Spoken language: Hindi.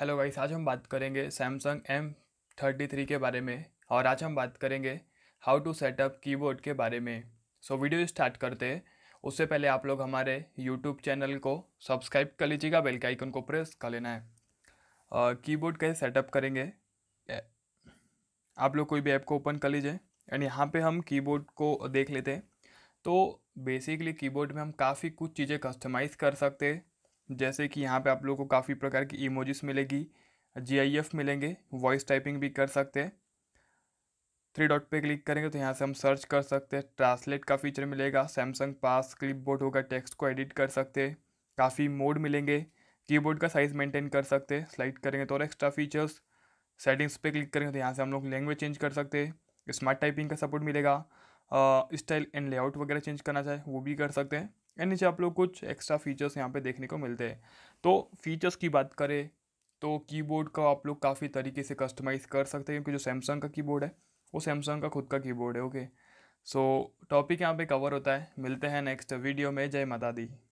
हेलो गाइस आज हम बात करेंगे सैमसंग एम थर्टी थ्री के बारे में और आज हम बात करेंगे हाउ टू सेटअप कीबोर्ड के बारे में सो so, वीडियो स्टार्ट करते हैं उससे पहले आप लोग हमारे यूट्यूब चैनल को सब्सक्राइब कर लीजिएगा बेल के आइकन को प्रेस कर लेना है कीबोर्ड uh, कैसे सेटअप करेंगे आप लोग कोई भी ऐप को ओपन कर लीजिए एंड यहाँ पर हम कीबोर्ड को देख लेते हैं तो बेसिकली कीबोर्ड में हम काफ़ी कुछ चीज़ें कस्टमाइज़ कर सकते हैं जैसे कि यहाँ पे आप लोगों को काफ़ी प्रकार की इमोजिस मिलेगी जी मिलेंगे वॉइस टाइपिंग भी कर सकते हैं थ्री डॉट पे क्लिक करेंगे तो यहाँ से हम सर्च कर सकते हैं ट्रांसलेट का फीचर मिलेगा सैमसंग पास क्लिप बोर्ड होगा टेक्स्ट को एडिट कर सकते हैं काफ़ी मोड मिलेंगे कीबोर्ड का साइज़ मेंटेन कर सकते हैं स्लाइड करेंगे तो और एक्स्ट्रा फीचर्स सेटिंग्स पे क्लिक करेंगे तो यहाँ से हम लोग लैंग्वेज चेंज कर सकते हैं स्मार्ट टाइपिंग का सपोर्ट मिलेगा स्टाइल एंड लेआउट वगैरह चेंज करना चाहे वो भी कर सकते हैं एंड नीचे आप लोग कुछ एक्स्ट्रा फीचर्स यहाँ पे देखने को मिलते हैं तो फीचर्स की बात करें तो कीबोर्ड का आप लोग काफ़ी तरीके से कस्टमाइज़ कर सकते हैं क्योंकि जो सैमसंग का कीबोर्ड है वो सैमसंग का खुद का कीबोर्ड है ओके सो टॉपिक यहाँ पे कवर होता है मिलते हैं नेक्स्ट वीडियो में जय माता दी